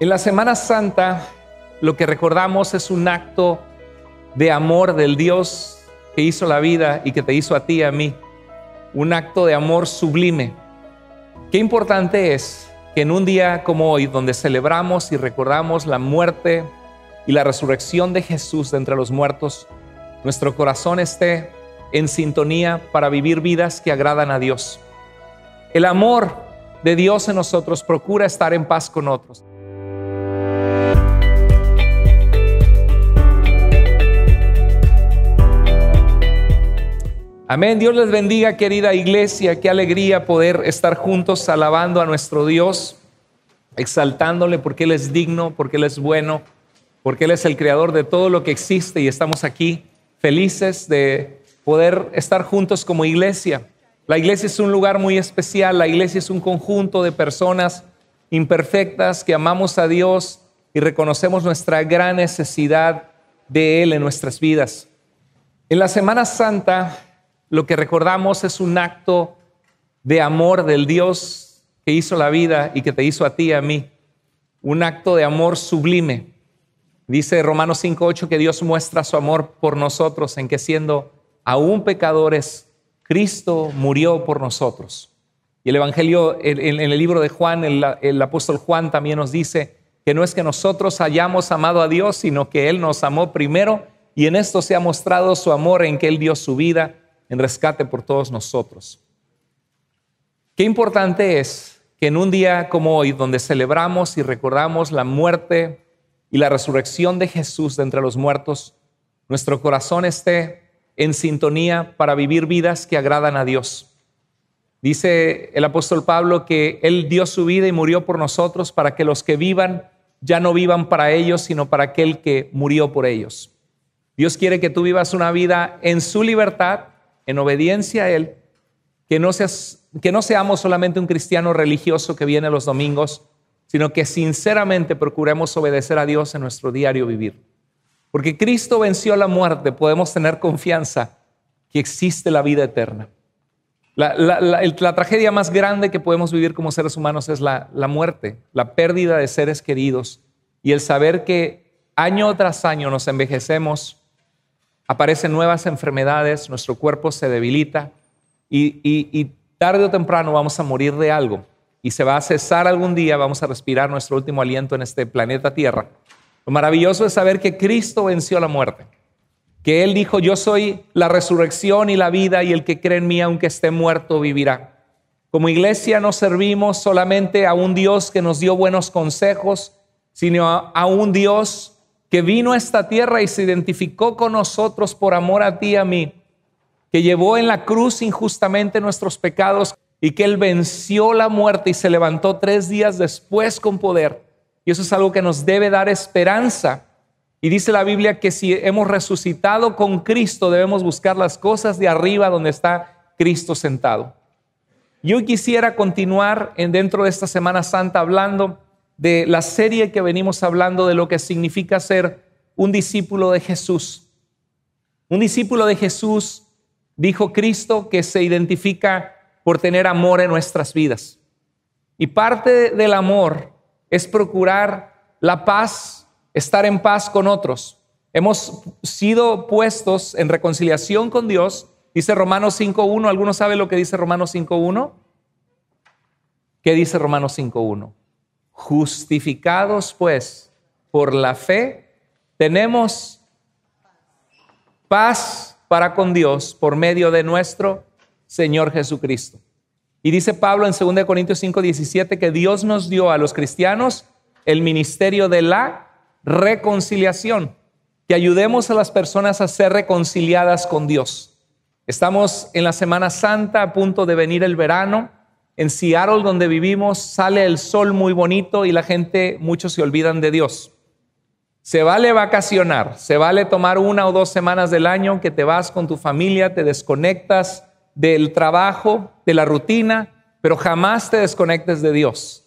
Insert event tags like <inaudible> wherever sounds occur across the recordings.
En la Semana Santa lo que recordamos es un acto de amor del Dios que hizo la vida y que te hizo a ti y a mí. Un acto de amor sublime. Qué importante es que en un día como hoy, donde celebramos y recordamos la muerte y la resurrección de Jesús de entre los muertos, nuestro corazón esté en sintonía para vivir vidas que agradan a Dios. El amor de Dios en nosotros procura estar en paz con otros. Amén. Dios les bendiga, querida iglesia. Qué alegría poder estar juntos alabando a nuestro Dios, exaltándole porque Él es digno, porque Él es bueno, porque Él es el creador de todo lo que existe y estamos aquí felices de poder estar juntos como iglesia. La iglesia es un lugar muy especial, la iglesia es un conjunto de personas imperfectas que amamos a Dios y reconocemos nuestra gran necesidad de Él en nuestras vidas. En la Semana Santa lo que recordamos es un acto de amor del Dios que hizo la vida y que te hizo a ti y a mí. Un acto de amor sublime. Dice Romanos 5.8 que Dios muestra su amor por nosotros en que siendo aún pecadores, Cristo murió por nosotros. Y el Evangelio, en, el libro de Juan, el, el apóstol Juan también nos dice que no es que nosotros hayamos amado a Dios, sino que Él nos amó primero y en esto se ha mostrado su amor en que Él dio su vida en rescate por todos nosotros. Qué importante es que en un día como hoy, donde celebramos y recordamos la muerte y la resurrección de Jesús de entre los muertos, nuestro corazón esté en sintonía para vivir vidas que agradan a Dios. Dice el apóstol Pablo que Él dio su vida y murió por nosotros para que los que vivan ya no vivan para ellos, sino para aquel que murió por ellos. Dios quiere que tú vivas una vida en su libertad, en obediencia a Él, que no, que no seamos solamente un cristiano religioso que viene los domingos, sino que sinceramente procuremos obedecer a Dios en nuestro diario vivir. Porque Cristo venció la muerte, podemos tener confianza que existe la vida eterna. La, tragedia más grande que podemos vivir como seres humanos es la, la muerte, la pérdida de seres queridos y el saber que año tras año nos envejecemos aparecen nuevas enfermedades, nuestro cuerpo se debilita y, tarde o temprano vamos a morir de algo y se va a cesar algún día, vamos a respirar nuestro último aliento en este planeta Tierra. Lo maravilloso es saber que Cristo venció la muerte, que Él dijo, yo soy la resurrección y la vida y el que cree en mí, aunque esté muerto, vivirá. Como iglesia no servimos solamente a un Dios que nos dio buenos consejos, sino a, a un Dios que vino a esta tierra y se identificó con nosotros por amor a ti y a mí, que llevó en la cruz injustamente nuestros pecados y que Él venció la muerte y se levantó tres días después con poder. Y eso es algo que nos debe dar esperanza. Y dice la Biblia que si hemos resucitado con Cristo, debemos buscar las cosas de arriba donde está Cristo sentado. Yo quisiera continuar en dentro de esta Semana Santa hablando de la serie que venimos hablando de lo que significa ser un discípulo de Jesús. Un discípulo de Jesús, dijo Cristo, que se identifica por tener amor en nuestras vidas. Y parte del amor es procurar la paz, estar en paz con otros. Hemos sido puestos en reconciliación con Dios. Dice Romanos 5.1. ¿Alguno sabe lo que dice Romanos 5.1? ¿Qué dice Romanos 5.1? Justificados pues por la fe, tenemos paz para con Dios por medio de nuestro Señor Jesucristo. Y dice Pablo en 2 Corintios 5, 17 que Dios nos dio a los cristianos el ministerio de la reconciliación, que ayudemos a las personas a ser reconciliadas con Dios. Estamos en la Semana Santa, a punto de venir el verano. En Seattle, donde vivimos, sale el sol muy bonito y la gente, muchos se olvidan de Dios. Se vale vacacionar, se vale tomar una o dos semanas del año que te vas con tu familia, te desconectas del trabajo, de la rutina, pero jamás te desconectes de Dios.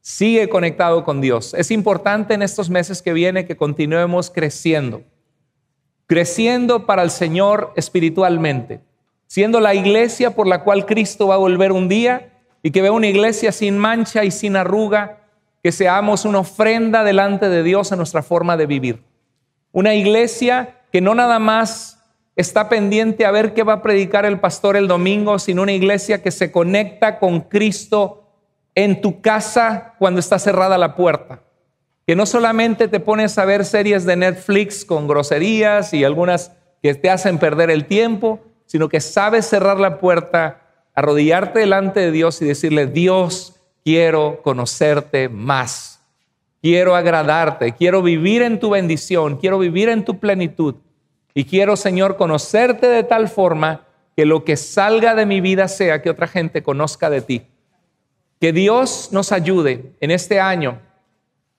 Sigue conectado con Dios. Es importante en estos meses que viene que continuemos creciendo. Creciendo para el Señor espiritualmente, siendo la iglesia por la cual Cristo va a volver un día y que vea una iglesia sin mancha y sin arruga, que seamos una ofrenda delante de Dios a nuestra forma de vivir. Una iglesia que no nada más está pendiente a ver qué va a predicar el pastor el domingo, sino una iglesia que se conecta con Cristo en tu casa cuando está cerrada la puerta. Que no solamente te pones a ver series de Netflix con groserías y algunas que te hacen perder el tiempo, sino que sabes cerrar la puerta arrodillarte delante de Dios y decirle, Dios, quiero conocerte más, quiero agradarte, quiero vivir en tu bendición, quiero vivir en tu plenitud y quiero, Señor, conocerte de tal forma que lo que salga de mi vida sea que otra gente conozca de ti. Que Dios nos ayude en este año,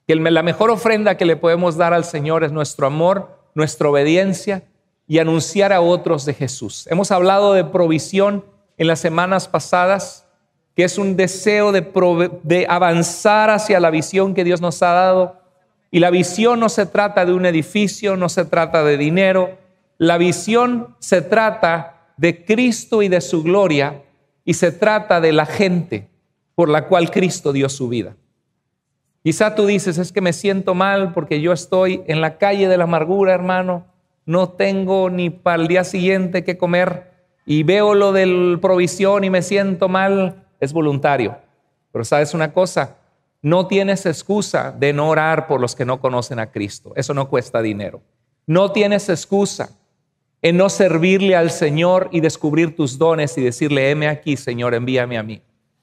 que la mejor ofrenda que le podemos dar al Señor es nuestro amor, nuestra obediencia y anunciar a otros de Jesús. Hemos hablado de provisión en las semanas pasadas, que es un deseo de, avanzar hacia la visión que Dios nos ha dado. Y la visión no se trata de un edificio, no se trata de dinero. La visión se trata de Cristo y de su gloria y se trata de la gente por la cual Cristo dio su vida. Quizá tú dices, es que me siento mal porque yo estoy en la calle de la amargura, hermano, no tengo ni para el día siguiente que comer y veo lo del provisión y me siento mal, es voluntario. Pero sabes una cosa, no tienes excusa de no orar por los que no conocen a Cristo. Eso no cuesta dinero. No tienes excusa en no servirle al Señor y descubrir tus dones y decirle, heme aquí, Señor, envíame a mí.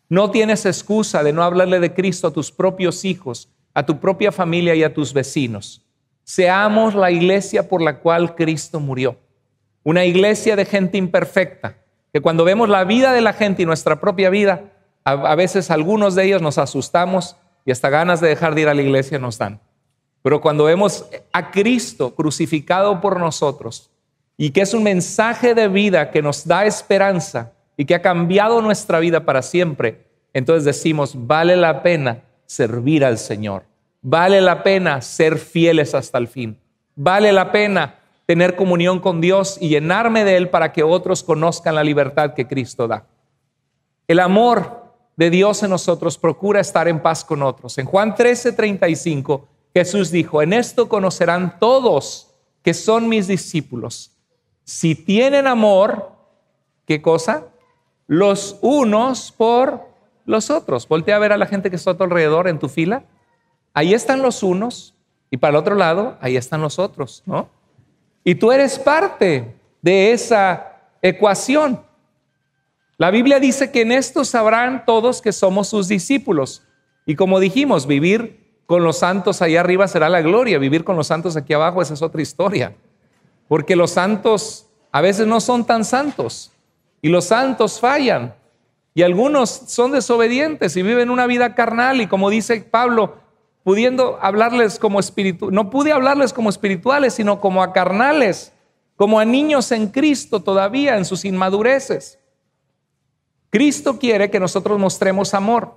No tienes excusa de no hablarle de Cristo a tus propios hijos, a tu propia familia y a tus vecinos. Seamos la iglesia por la cual Cristo murió una iglesia de gente imperfecta, que cuando vemos la vida de la gente y nuestra propia vida, a, veces algunos de ellos nos asustamos y hasta ganas de dejar de ir a la iglesia nos dan. Pero cuando vemos a Cristo crucificado por nosotros y que es un mensaje de vida que nos da esperanza y que ha cambiado nuestra vida para siempre, entonces decimos, vale la pena servir al Señor, vale la pena ser fieles hasta el fin, vale la pena tener comunión con Dios y llenarme de Él para que otros conozcan la libertad que Cristo da. El amor de Dios en nosotros procura estar en paz con otros. En Juan 13, 35, Jesús dijo, en esto conocerán todos que son mis discípulos. Si tienen amor, ¿qué cosa? Los unos por los otros. Voltea a ver a la gente que está a tu alrededor en tu fila. Ahí están los unos y para el otro lado, ahí están los otros, ¿no? Y tú eres parte de esa ecuación. La Biblia dice que en esto sabrán todos que somos sus discípulos. Y como dijimos, vivir con los santos allá arriba será la gloria, vivir con los santos aquí abajo, esa es otra historia. Porque los santos a veces no son tan santos y los santos fallan. Y algunos son desobedientes y viven una vida carnal y como dice Pablo, pudiendo hablarles como espirituales, no pude hablarles como espirituales, sino como a carnales, como a niños en Cristo todavía, en sus inmadureces. Cristo quiere que nosotros mostremos amor.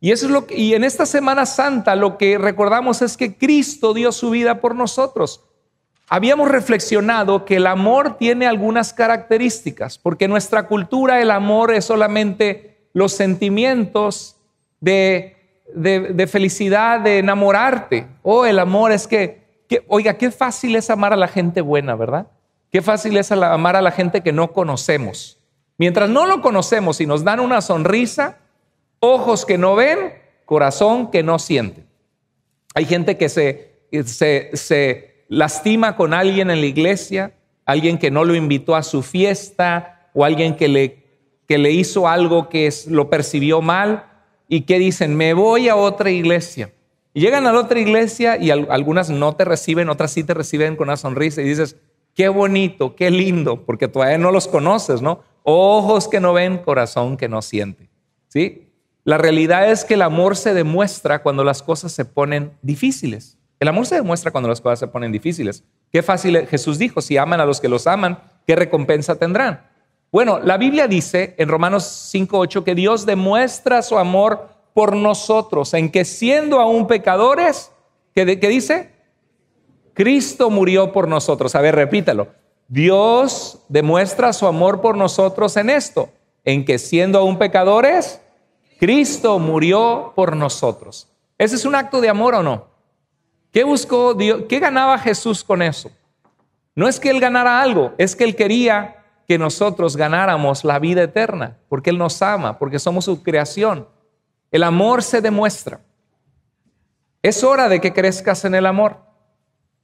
Y, eso es lo que, y en esta Semana Santa lo que recordamos es que Cristo dio su vida por nosotros. Habíamos reflexionado que el amor tiene algunas características, porque en nuestra cultura el amor es solamente los sentimientos de de, felicidad, de enamorarte. Oh, el amor es que, oiga, qué fácil es amar a la gente buena, ¿verdad? Qué fácil es amar a la gente que no conocemos. Mientras no lo conocemos y nos dan una sonrisa, ojos que no ven, corazón que no siente. Hay gente que se, se, lastima con alguien en la iglesia, alguien que no lo invitó a su fiesta o alguien que le, que le hizo algo que lo percibió mal y qué dicen, me voy a otra iglesia. llegan a la otra iglesia y algunas no te reciben, otras sí te reciben con una sonrisa y dices, qué bonito, qué lindo, porque todavía no los conoces, ¿no? Ojos que no ven, corazón que no siente. ¿Sí? La realidad es que el amor se demuestra cuando las cosas se ponen difíciles. El amor se demuestra cuando las cosas se ponen difíciles. Qué fácil Jesús dijo, si aman a los que los aman, ¿qué recompensa tendrán? Bueno, la Biblia dice en Romanos 5.8 que Dios demuestra su amor por nosotros, en que siendo aún pecadores, ¿qué, dice? Cristo murió por nosotros. A ver, repítalo. Dios demuestra su amor por nosotros en esto, en que siendo aún pecadores, Cristo murió por nosotros. ¿Ese es un acto de amor o no? ¿Qué buscó Dios? ¿Qué ganaba Jesús con eso? No es que él ganara algo, es que él quería que nosotros ganáramos la vida eterna, porque Él nos ama, porque somos su creación. El amor se demuestra. Es hora de que crezcas en el amor.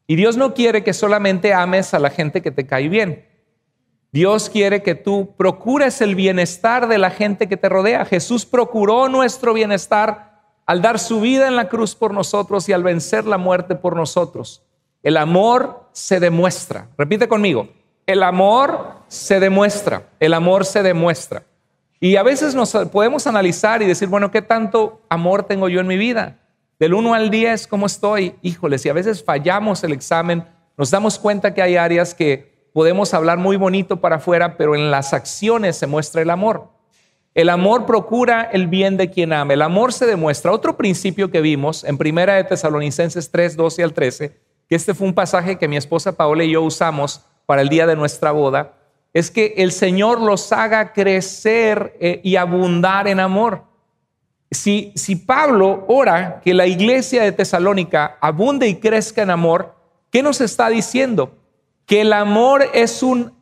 Y Dios no quiere que solamente ames a la gente que te cae bien. Dios quiere que tú procures el bienestar de la gente que te rodea. Jesús procuró nuestro bienestar al dar su vida en la cruz por nosotros y al vencer la muerte por nosotros. El amor se demuestra. Repite conmigo. El amor se demuestra, el amor se demuestra. Y a veces nos podemos analizar y decir, bueno, ¿qué tanto amor tengo yo en mi vida? Del 1 al 10, ¿cómo estoy? Híjole, si a veces fallamos el examen, nos damos cuenta que hay áreas que podemos hablar muy bonito para afuera, pero en las acciones se muestra el amor. El amor procura el bien de quien ama. El amor se demuestra. Otro principio que vimos en Primera de Tesalonicenses 3, 12 al 13, que este fue un pasaje que mi esposa Paola y yo usamos para el día de nuestra boda, es que el Señor los haga crecer eh, y abundar en amor. Si, si Pablo ora que la iglesia de Tesalónica abunde y crezca en amor, ¿qué nos está diciendo? Que el amor es un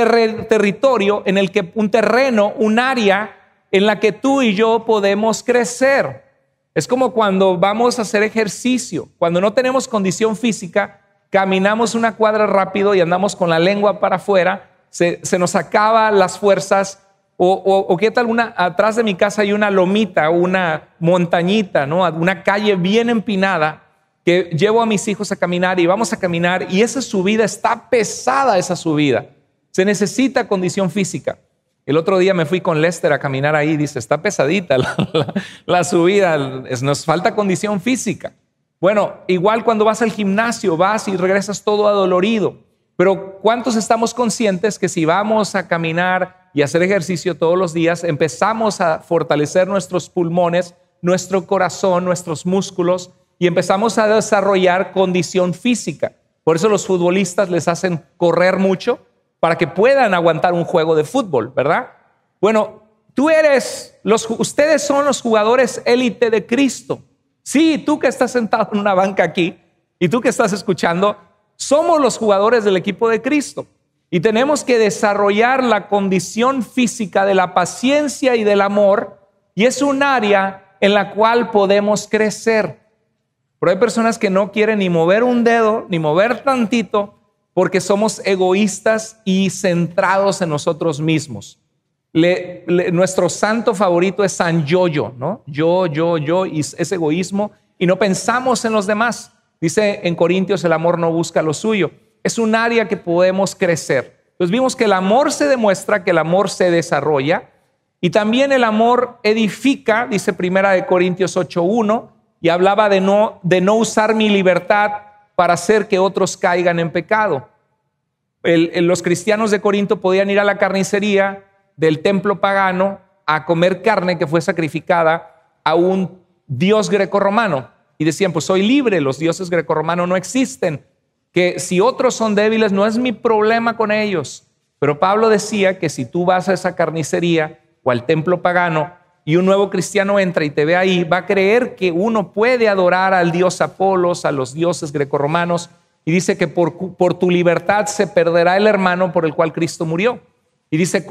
territorio en el que un terreno, un área en la que tú y yo podemos crecer. Es como cuando vamos a hacer ejercicio, cuando no tenemos condición física, caminamos una cuadra rápido y andamos con la lengua para afuera se, nos acaba las fuerzas. O, o, qué tal una, atrás de mi casa hay una lomita, una montañita, ¿no? una calle bien empinada que llevo a mis hijos a caminar y vamos a caminar y esa subida está pesada, esa subida. Se necesita condición física. El otro día me fui con Lester a caminar ahí, dice, está pesadita la, subida, nos falta condición física. Bueno, igual cuando vas al gimnasio, vas y regresas todo adolorido. Pero ¿cuántos estamos conscientes que si vamos a caminar y hacer ejercicio todos los días, empezamos a fortalecer nuestros pulmones, nuestro corazón, nuestros músculos y empezamos a desarrollar condición física? Por eso los futbolistas les hacen correr mucho para que puedan aguantar un juego de fútbol, ¿verdad? Bueno, tú eres, los, ustedes son los jugadores élite de Cristo. Sí, tú que estás sentado en una banca aquí y tú que estás escuchando, somos los jugadores del equipo de Cristo y tenemos que desarrollar la condición física de la paciencia y del amor y es un área en la cual podemos crecer. Pero hay personas que no quieren ni mover un dedo, ni mover tantito, porque somos egoístas y centrados en nosotros mismos. nuestro santo favorito es San Yoyo, -Yo, ¿no? Yo, yo, yo, y es egoísmo, y no pensamos en los demás. Dice en Corintios, el amor no busca lo suyo. Es un área que podemos crecer. Entonces vimos que el amor se demuestra, que el amor se desarrolla y también el amor edifica, dice Primera de Corintios 8.1, y hablaba de no, de no usar mi libertad para hacer que otros caigan en pecado. los cristianos de Corinto podían ir a la carnicería del templo pagano a comer carne que fue sacrificada a un dios grecorromano y decían, pues soy libre, los dioses grecorromanos no existen, que si otros son débiles no es mi problema con ellos. Pero Pablo decía que si tú vas a esa carnicería o al templo pagano y un nuevo cristiano entra y te ve ahí, va a creer que uno puede adorar al dios Apolos, a los dioses grecorromanos, y dice que por, tu libertad se perderá el hermano por el cual Cristo murió. Y dice,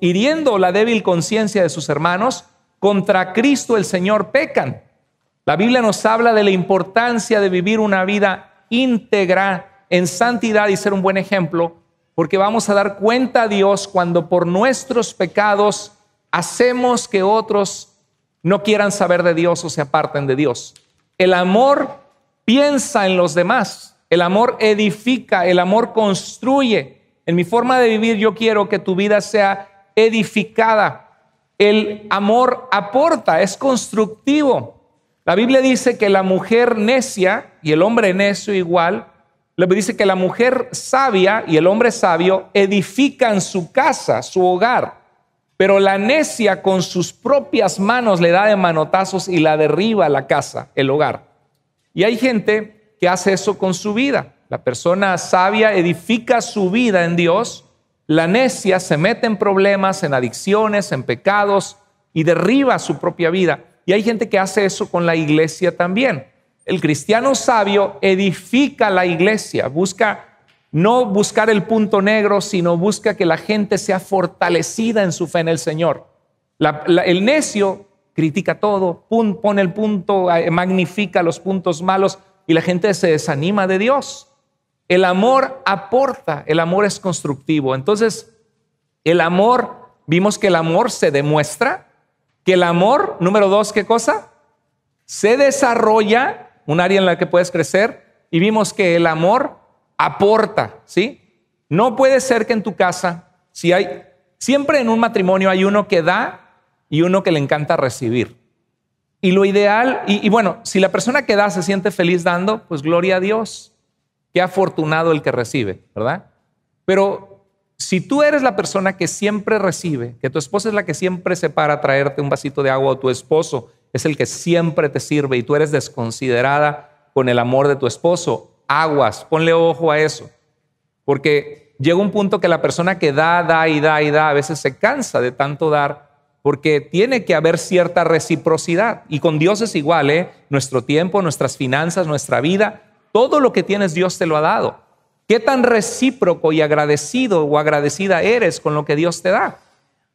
hiriendo la débil conciencia de sus hermanos, contra Cristo el Señor pecan. La Biblia nos habla de la importancia de vivir una vida íntegra en santidad y ser un buen ejemplo, porque vamos a dar cuenta a Dios cuando por nuestros pecados hacemos que otros no quieran saber de Dios o se aparten de Dios. El amor piensa en los demás, el amor edifica, el amor construye. En mi forma de vivir yo quiero que tu vida sea edificada. El amor aporta, es constructivo. La Biblia dice que la mujer necia y el hombre necio igual, le dice que la mujer sabia y el hombre sabio edifican su casa, su hogar, pero la necia con sus propias manos le da de manotazos y la derriba la casa, el hogar. Y hay gente que hace eso con su vida. La persona sabia edifica su vida en Dios, la necia se mete en problemas, en adicciones, en pecados y derriba su propia vida. Y hay gente que hace eso con la iglesia también. El cristiano sabio edifica la iglesia, busca no buscar el punto negro, sino busca que la gente sea fortalecida en su fe en el Señor. el necio critica todo, pone el punto, eh, magnifica los puntos malos y la gente se desanima de Dios. El amor aporta, el amor es constructivo. Entonces, el amor, vimos que el amor se demuestra, que el amor, número dos, ¿qué cosa? Se desarrolla, un área en la que puedes crecer, y vimos que el amor aporta, ¿sí? No puede ser que en tu casa, si hay, siempre en un matrimonio hay uno que da y uno que le encanta recibir. Y lo ideal, y, bueno, si la persona que da se siente feliz dando, pues gloria a Dios. Qué afortunado el que recibe, ¿verdad? Pero si tú eres la persona que siempre recibe, que tu esposa es la que siempre se para a traerte un vasito de agua o tu esposo es el que siempre te sirve y tú eres desconsiderada con el amor de tu esposo, aguas, ponle ojo a eso. Porque llega un punto que la persona que da, da y da y da, a veces se cansa de tanto dar porque tiene que haber cierta reciprocidad. Y con Dios es igual, ¿eh? Nuestro tiempo, nuestras finanzas, nuestra vida, todo lo que tienes Dios te lo ha dado. ¿Qué tan recíproco y agradecido o agradecida eres con lo que Dios te da?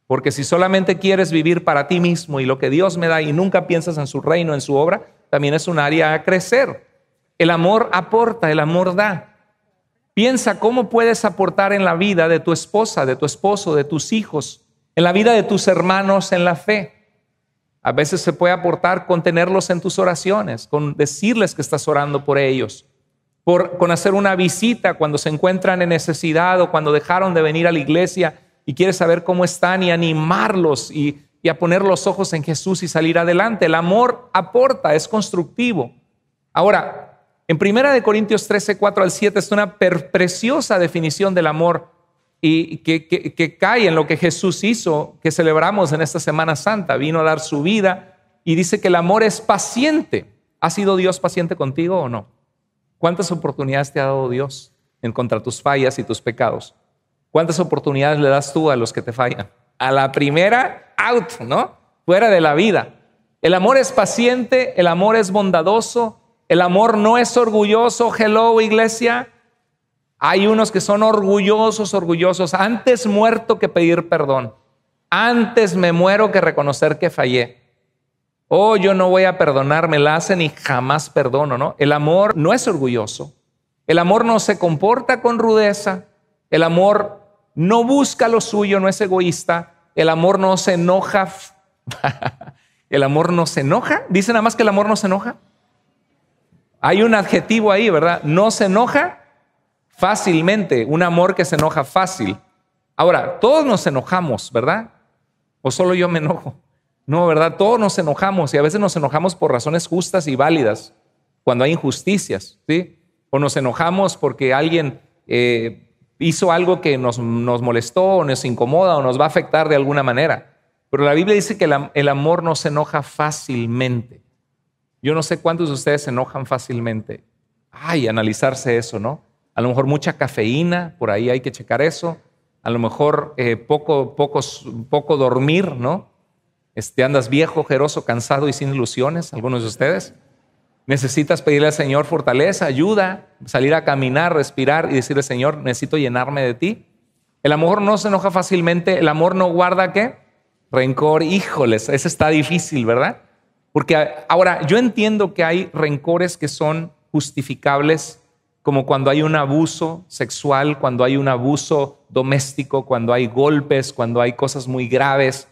Porque si solamente quieres vivir para ti mismo y lo que Dios me da y nunca piensas en su reino, en su obra, también es un área a crecer. El amor aporta, el amor da. Piensa cómo puedes aportar en la vida de tu esposa, de tu esposo, de tus hijos, en la vida de tus hermanos en la fe. A veces se puede aportar con tenerlos en tus oraciones, con decirles que estás orando por ellos, con hacer una visita cuando se encuentran en necesidad o cuando dejaron de venir a la iglesia y quieres saber cómo están y animarlos y, a poner los ojos en Jesús y salir adelante. El amor aporta, es constructivo. Ahora, en Primera de Corintios 13, 4 al 7 es una preciosa definición del amor y que, cae en lo que Jesús hizo, que celebramos en esta Semana Santa. Vino a dar su vida y dice que el amor es paciente. ¿Ha sido Dios paciente contigo o no? ¿Cuántas oportunidades te ha dado Dios en contra tus fallas y tus pecados? ¿Cuántas oportunidades le das tú a los que te fallan? A la primera, out, ¿no? Fuera de la vida. El amor es paciente, el amor es bondadoso, el amor no es orgulloso. Hello, iglesia. Hay unos que son orgullosos, orgullosos. Antes muerto que pedir perdón. Antes me muero que reconocer que fallé. Oh, yo no voy a perdonar, me la hacen y jamás perdono, ¿no? El amor no es orgulloso. El amor no se comporta con rudeza. El amor no busca lo suyo, no es egoísta. El amor no se enoja. <laughs> ¿El amor no se enoja? ¿Dice nada más que el amor no se enoja? Hay un adjetivo ahí, ¿verdad? No se enoja fácilmente. Un amor que se enoja fácil. Ahora, todos nos enojamos, ¿verdad? ¿O solo yo me enojo? No, ¿verdad? Todos nos enojamos y a veces nos enojamos por razones justas y válidas cuando hay injusticias, ¿sí? O nos enojamos porque alguien eh, hizo algo que nos, molestó o nos incomoda o nos va a afectar de alguna manera. Pero la Biblia dice que el amor no se enoja fácilmente. Yo no sé cuántos de ustedes se enojan fácilmente. Ay, analizarse eso, ¿no? A lo mejor mucha cafeína, por ahí hay que checar eso. A lo mejor eh, poco, poco dormir, ¿no? Este, ¿Andas viejo, ojeroso, cansado y sin ilusiones? Algunos de ustedes. Necesitas pedirle al Señor fortaleza, ayuda, salir a caminar, respirar y decirle, Señor, necesito llenarme de ti. El amor no se enoja fácilmente, el amor no guarda qué? Rencor, híjoles, ese está difícil, ¿verdad? Porque ah, ahora yo entiendo que hay rencores que son justificables, como cuando hay un abuso sexual, cuando hay un abuso doméstico, cuando hay golpes, cuando hay cosas muy graves,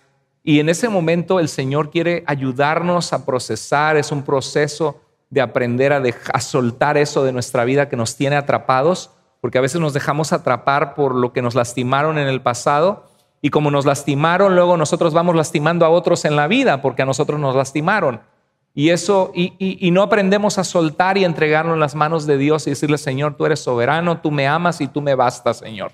y en ese momento el Señor quiere ayudarnos a procesar, es un proceso de aprender a, dejar, soltar eso de nuestra vida que nos tiene atrapados, porque a veces nos dejamos atrapar por lo que nos lastimaron en el pasado y como nos lastimaron, luego nosotros vamos lastimando a otros en la vida porque a nosotros nos lastimaron. Y eso, y, no aprendemos a soltar y entregarlo en las manos de Dios y decirle, Señor, tú eres soberano, tú me amas y tú me bastas, Señor.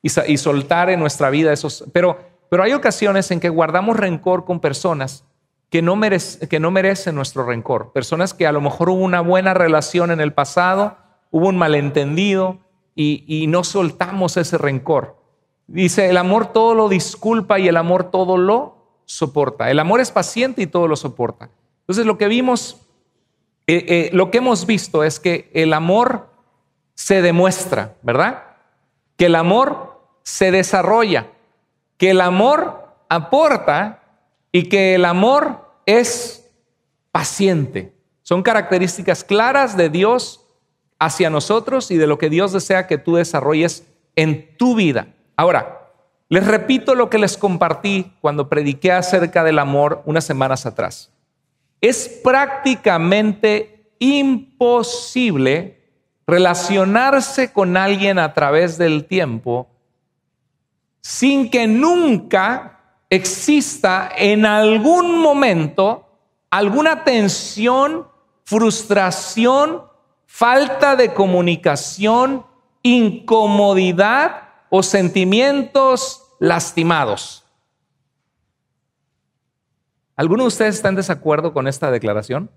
Y, y soltar en nuestra vida esos. Pero pero hay ocasiones en que guardamos rencor con personas que no, merecen nuestro rencor, personas que a lo mejor hubo una buena relación en el pasado, hubo un malentendido y, no soltamos ese rencor. Dice, el amor todo lo disculpa y el amor todo lo soporta. El amor es paciente y todo lo soporta. Entonces lo que vimos, eh, eh, lo que hemos visto es que el amor se demuestra, ¿verdad? Que el amor se desarrolla que el amor aporta y que el amor es paciente. Son características claras de Dios hacia nosotros y de lo que Dios desea que tú desarrolles en tu vida. Ahora, les repito lo que les compartí cuando prediqué acerca del amor unas semanas atrás. Es prácticamente imposible relacionarse con alguien a través del tiempo sin que nunca exista en algún momento alguna tensión, frustración, falta de comunicación, incomodidad o sentimientos lastimados. ¿Alguno de ustedes está en desacuerdo con esta declaración?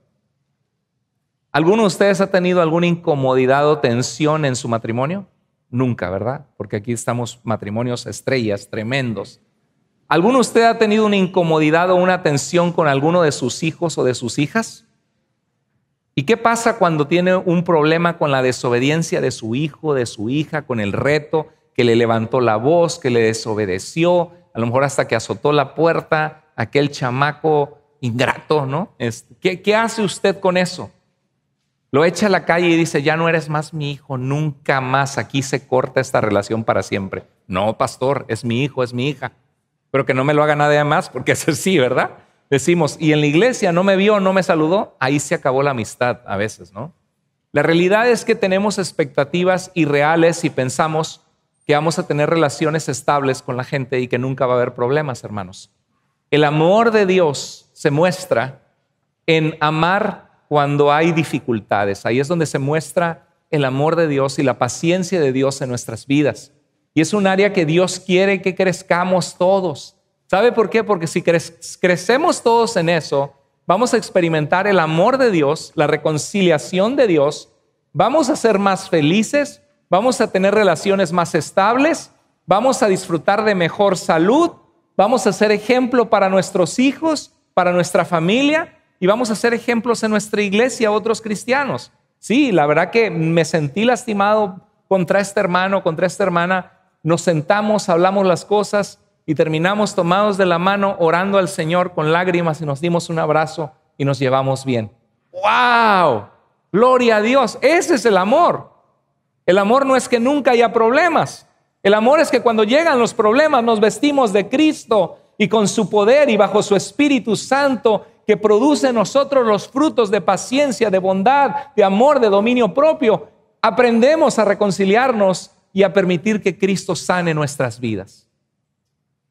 ¿Alguno de ustedes ha tenido alguna incomodidad o tensión en su matrimonio? Nunca, ¿verdad? Porque aquí estamos matrimonios estrellas, tremendos. ¿Alguno de usted ha tenido una incomodidad o una tensión con alguno de sus hijos o de sus hijas? ¿Y qué pasa cuando tiene un problema con la desobediencia de su hijo, de su hija, con el reto, que le levantó la voz, que le desobedeció, a lo mejor hasta que azotó la puerta, aquel chamaco ingrato, ¿no? Este, qué hace usted con eso? Lo echa a la calle y dice, ya no eres más mi hijo, nunca más, aquí se corta esta relación para siempre. No, pastor, es mi hijo, es mi hija, pero que no me lo haga nadie más, porque es sí ¿verdad? Decimos, y en la iglesia no me vio, no me saludó, ahí se acabó la amistad a veces, ¿no? La realidad es que tenemos expectativas irreales y pensamos que vamos a tener relaciones estables con la gente y que nunca va a haber problemas, hermanos. El amor de Dios se muestra en amar cuando hay dificultades. Ahí es donde se muestra el amor de Dios y la paciencia de Dios en nuestras vidas. Y es un área que Dios quiere que crezcamos todos. ¿Sabe por qué? Porque si crecemos todos en eso, vamos a experimentar el amor de Dios, la reconciliación de Dios, vamos a ser más felices, vamos a tener relaciones más estables, vamos a disfrutar de mejor salud, vamos a ser ejemplo para nuestros hijos, para nuestra familia, y vamos a hacer ejemplos en nuestra iglesia a otros cristianos. Sí, la verdad que me sentí lastimado contra este hermano, contra esta hermana. Nos sentamos, hablamos las cosas y terminamos tomados de la mano orando al Señor con lágrimas y nos dimos un abrazo y nos llevamos bien. ¡Wow! Gloria a Dios. Ese es el amor. El amor no es que nunca haya problemas. El amor es que cuando llegan los problemas nos vestimos de Cristo y con su poder y bajo su Espíritu Santo que produce en nosotros los frutos de paciencia, de bondad, de amor, de dominio propio, aprendemos a reconciliarnos y a permitir que Cristo sane nuestras vidas.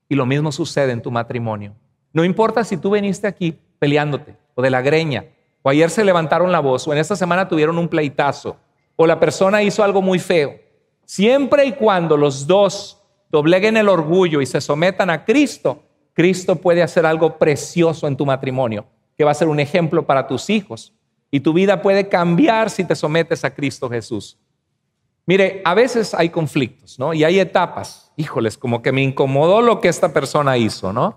Y lo mismo sucede en tu matrimonio. No importa si tú viniste aquí peleándote o de la greña, o ayer se levantaron la voz, o en esta semana tuvieron un pleitazo, o la persona hizo algo muy feo. Siempre y cuando los dos dobleguen el orgullo y se sometan a Cristo, Cristo puede hacer algo precioso en tu matrimonio, que va a ser un ejemplo para tus hijos. Y tu vida puede cambiar si te sometes a Cristo Jesús. Mire, a veces hay conflictos, ¿no? Y hay etapas. Híjoles, como que me incomodó lo que esta persona hizo, ¿no?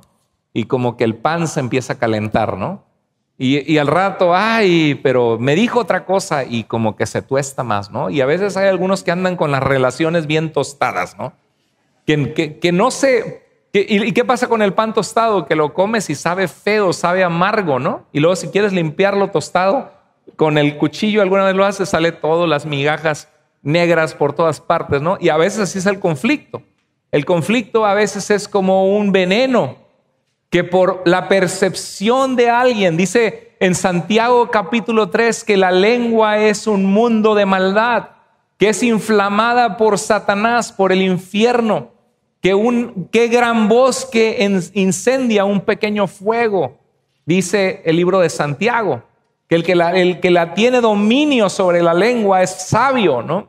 Y como que el pan se empieza a calentar, ¿no? Y, al rato, ay, pero me dijo otra cosa y como que se tuesta más, ¿no? Y a veces hay algunos que andan con las relaciones bien tostadas, ¿no? que, que no se ¿Y qué pasa con el pan tostado? Que lo comes y sabe feo, sabe amargo, ¿no? Y luego si quieres limpiarlo tostado, con el cuchillo alguna vez lo haces, sale todas las migajas negras por todas partes, ¿no? Y a veces así es el conflicto. El conflicto a veces es como un veneno que por la percepción de alguien, dice en Santiago capítulo 3, que la lengua es un mundo de maldad, que es inflamada por Satanás, por el infierno que un qué gran bosque incendia un pequeño fuego, dice el libro de Santiago, que el que la, el que la tiene dominio sobre la lengua es sabio, ¿no?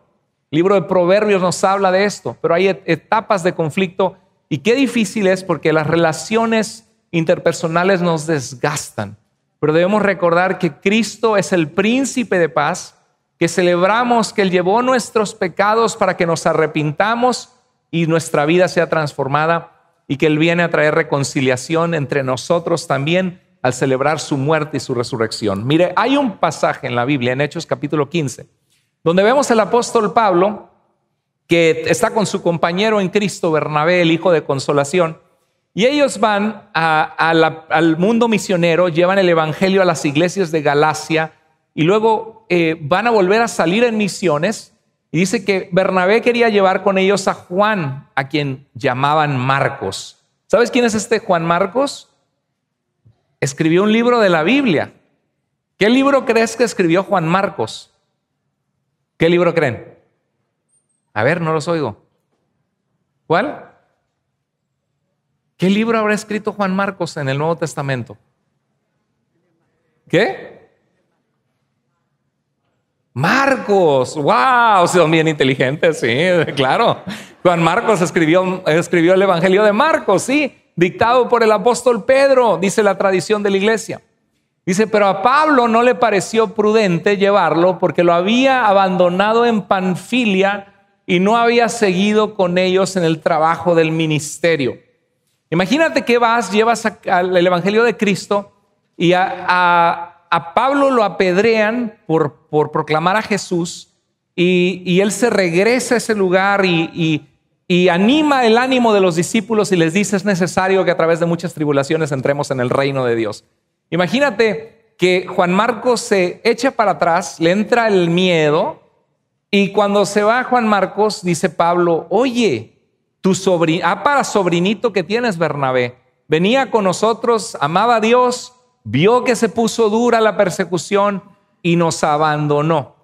El libro de Proverbios nos habla de esto, pero hay etapas de conflicto y qué difícil es porque las relaciones interpersonales nos desgastan. Pero debemos recordar que Cristo es el príncipe de paz, que celebramos que Él llevó nuestros pecados para que nos arrepintamos y nuestra vida sea transformada y que Él viene a traer reconciliación entre nosotros también al celebrar su muerte y su resurrección. Mire, hay un pasaje en la Biblia, en Hechos capítulo 15, donde vemos al apóstol Pablo que está con su compañero en Cristo, Bernabé, el hijo de consolación, y ellos van al mundo misionero, llevan el Evangelio a las iglesias de Galacia y luego eh, van a volver a salir en misiones y dice que Bernabé quería llevar con ellos a Juan, a quien llamaban Marcos. ¿Sabes quién es este Juan Marcos? Escribió un libro de la Biblia. ¿Qué libro crees que escribió Juan Marcos? ¿Qué libro creen? A ver, no los oigo. ¿Cuál? ¿Qué libro habrá escrito Juan Marcos en el Nuevo Testamento? ¿Qué? Marcos, wow, son bien inteligentes, sí, claro. Juan Marcos escribió, escribió el Evangelio de Marcos, sí, dictado por el apóstol Pedro, dice la tradición de la iglesia. Dice, pero a Pablo no le pareció prudente llevarlo porque lo había abandonado en Panfilia y no había seguido con ellos en el trabajo del ministerio. Imagínate que vas, llevas el Evangelio de Cristo y a a Pablo lo apedrean por, por proclamar a Jesús y, él se regresa a ese lugar y, y anima el ánimo de los discípulos y les dice es necesario que a través de muchas tribulaciones entremos en el reino de Dios. Imagínate que Juan Marcos se echa para atrás, le entra el miedo y cuando se va Juan Marcos dice Pablo, oye, tu sobrino, ah, para sobrinito que tienes Bernabé, venía con nosotros, amaba a Dios vio que se puso dura la persecución y nos abandonó.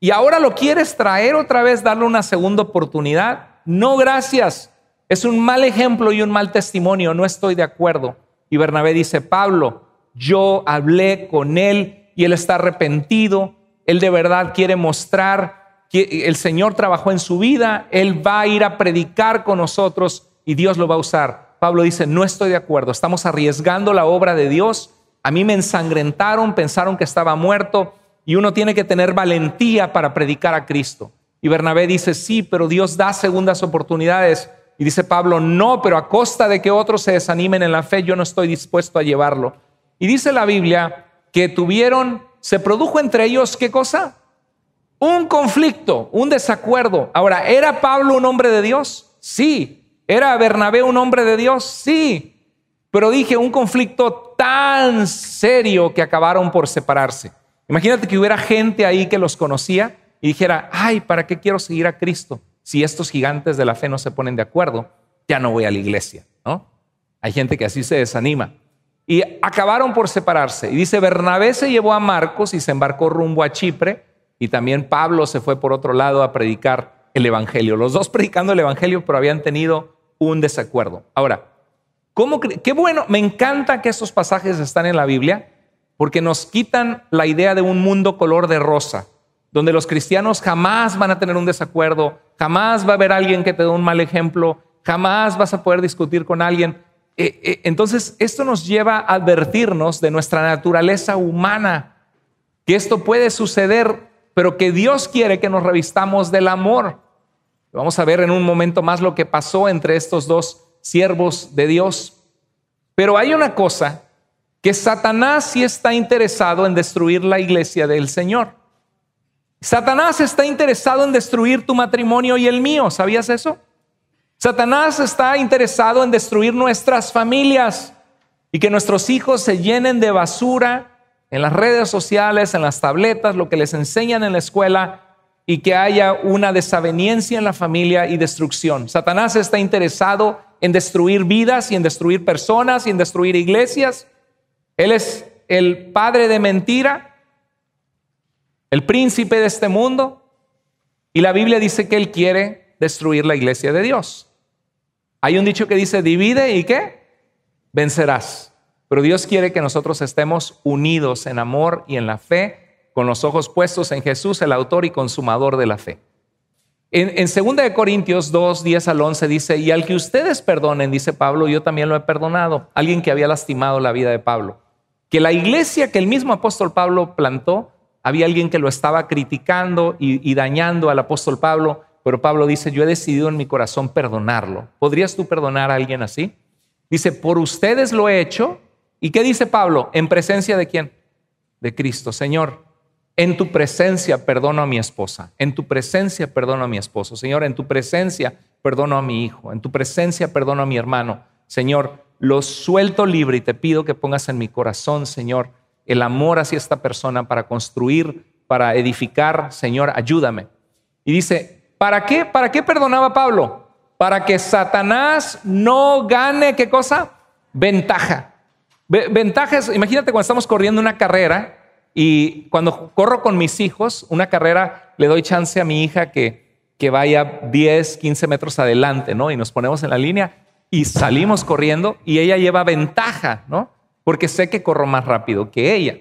Y ahora lo quieres traer otra vez, darle una segunda oportunidad. No, gracias. Es un mal ejemplo y un mal testimonio. No estoy de acuerdo. Y Bernabé dice, Pablo, yo hablé con él y él está arrepentido. Él de verdad quiere mostrar que el Señor trabajó en su vida. Él va a ir a predicar con nosotros y Dios lo va a usar. Pablo dice, no estoy de acuerdo. Estamos arriesgando la obra de Dios a mí me ensangrentaron, pensaron que estaba muerto y uno tiene que tener valentía para predicar a Cristo. Y Bernabé dice, sí, pero Dios da segundas oportunidades. Y dice Pablo, no, pero a costa de que otros se desanimen en la fe, yo no estoy dispuesto a llevarlo. Y dice la Biblia que tuvieron, se produjo entre ellos, ¿qué cosa? Un conflicto, un desacuerdo. Ahora, ¿era Pablo un hombre de Dios? Sí. ¿Era Bernabé un hombre de Dios? Sí. Pero dije, un conflicto tan serio que acabaron por separarse. Imagínate que hubiera gente ahí que los conocía y dijera, ay, ¿para qué quiero seguir a Cristo? Si estos gigantes de la fe no se ponen de acuerdo, ya no voy a la iglesia, ¿no? Hay gente que así se desanima. Y acabaron por separarse. Y dice, Bernabé se llevó a Marcos y se embarcó rumbo a Chipre. Y también Pablo se fue por otro lado a predicar el Evangelio. Los dos predicando el Evangelio, pero habían tenido un desacuerdo. Ahora, qué bueno, me encanta que estos pasajes están en la Biblia porque nos quitan la idea de un mundo color de rosa, donde los cristianos jamás van a tener un desacuerdo, jamás va a haber alguien que te dé un mal ejemplo, jamás vas a poder discutir con alguien. Eh, eh, entonces, esto nos lleva a advertirnos de nuestra naturaleza humana, que esto puede suceder, pero que Dios quiere que nos revistamos del amor. Vamos a ver en un momento más lo que pasó entre estos dos siervos de Dios. Pero hay una cosa que Satanás sí está interesado en destruir la iglesia del Señor. Satanás está interesado en destruir tu matrimonio y el mío, ¿sabías eso? Satanás está interesado en destruir nuestras familias y que nuestros hijos se llenen de basura en las redes sociales, en las tabletas, lo que les enseñan en la escuela y que haya una desaveniencia en la familia y destrucción. Satanás está interesado en destruir vidas y en destruir personas y en destruir iglesias. Él es el padre de mentira, el príncipe de este mundo. Y la Biblia dice que Él quiere destruir la iglesia de Dios. Hay un dicho que dice, divide y qué? Vencerás. Pero Dios quiere que nosotros estemos unidos en amor y en la fe, con los ojos puestos en Jesús, el autor y consumador de la fe. En, segunda 2 Corintios 2, 10 al 11 dice, y al que ustedes perdonen, dice Pablo, yo también lo he perdonado, alguien que había lastimado la vida de Pablo. Que la iglesia que el mismo apóstol Pablo plantó, había alguien que lo estaba criticando y, y dañando al apóstol Pablo, pero Pablo dice, yo he decidido en mi corazón perdonarlo. ¿Podrías tú perdonar a alguien así? Dice, por ustedes lo he hecho. ¿Y qué dice Pablo? ¿En presencia de quién? De Cristo. Señor, en tu presencia perdono a mi esposa, en tu presencia perdono a mi esposo, Señor, en tu presencia perdono a mi hijo, en tu presencia perdono a mi hermano, Señor, lo suelto libre y te pido que pongas en mi corazón, Señor, el amor hacia esta persona para construir, para edificar, Señor, ayúdame. Y dice, ¿para qué? ¿Para qué perdonaba Pablo? Para que Satanás no gane, ¿qué cosa? Ventaja. Ventajas, imagínate cuando estamos corriendo una carrera y cuando corro con mis hijos, una carrera, le doy chance a mi hija que, que vaya 10, 15 metros adelante, ¿no? Y nos ponemos en la línea y salimos corriendo y ella lleva ventaja, ¿no? Porque sé que corro más rápido que ella.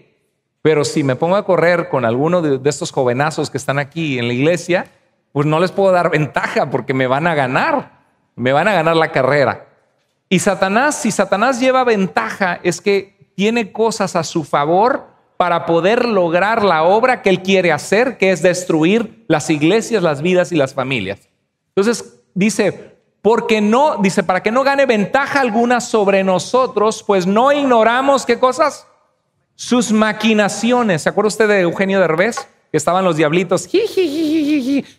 Pero si me pongo a correr con alguno de, de estos jovenazos que están aquí en la iglesia, pues no les puedo dar ventaja porque me van a ganar, me van a ganar la carrera. Y Satanás, si Satanás lleva ventaja, es que tiene cosas a su favor para poder lograr la obra que Él quiere hacer, que es destruir las iglesias, las vidas y las familias. Entonces dice, porque no, dice, para que no gane ventaja alguna sobre nosotros, pues no ignoramos qué cosas, sus maquinaciones. ¿Se acuerda usted de Eugenio de Derbez? Que estaban los diablitos,